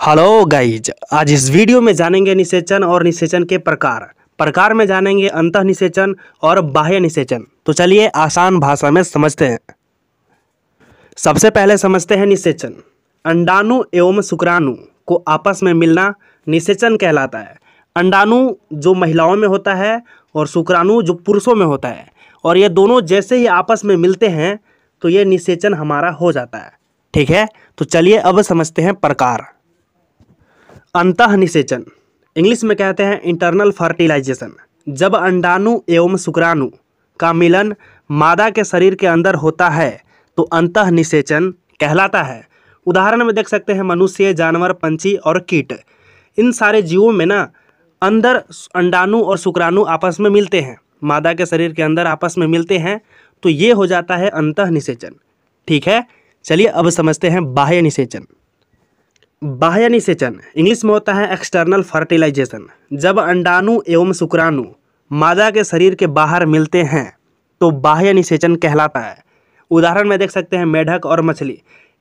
hello guys आज इस video में जानेंगे निषेचन और निषेचन के प्रकार प्रकार में जानेंगे अंत निषेचन और बाह्य निषेचन तो चलिए आसान भाषा में समझते हैं सबसे पहले समझते हैं निषेचन अंडाणु एवं शुक्राणु को आपस में मिलना निषेचन कहलाता है अंडाणु जो महिलाओं में होता है और शुक्राणु जो पुरुषों में होता है और ये दोनों जैसे ही आपस में मिलते हैं तो ये निषेचन हमारा हो जाता है ठीक है तो चलिए अब समझते हैं प्रकार अंत निषेचन इंग्लिश में कहते हैं इंटरनल फर्टिलाइजेशन जब अंडाणु एवं शुक्राणु का मिलन मादा के शरीर के अंदर होता है तो अंत निषेचन कहलाता है उदाहरण में देख सकते हैं मनुष्य जानवर पंछी और कीट इन सारे जीवों में ना अंदर अंडाणु और शुक्राणु आपस में मिलते हैं मादा के शरीर के अंदर आपस में मिलते हैं तो ये हो जाता है अंत निषेचन ठीक है चलिए अब समझते हैं बाह्य निषेचन बाह्य निषेचन इंग्लिश में होता है एक्सटर्नल फर्टिलाइजेशन जब अंडाणु एवं शुक्राणु मादा के शरीर के बाहर मिलते हैं तो बाह्य निषेचन कहलाता है उदाहरण में देख सकते हैं मेढक और मछली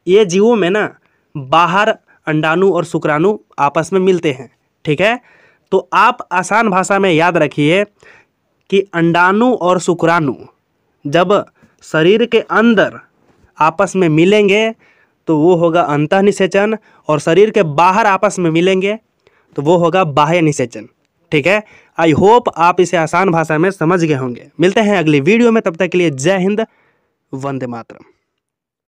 ये जीवों में ना बाहर अंडाणु और शुक्राणु आपस में मिलते हैं ठीक है तो आप आसान भाषा में याद रखिए कि अंडाणु और शुक्राणु जब शरीर के अंदर आपस में मिलेंगे तो वो होगा अंत निषेचन और शरीर के बाहर आपस में मिलेंगे तो वो होगा बाह्य निषेचन ठीक है आई होप आप इसे आसान भाषा में समझ गए होंगे मिलते हैं अगली वीडियो में तब तक के लिए जय हिंद वंदे मातरम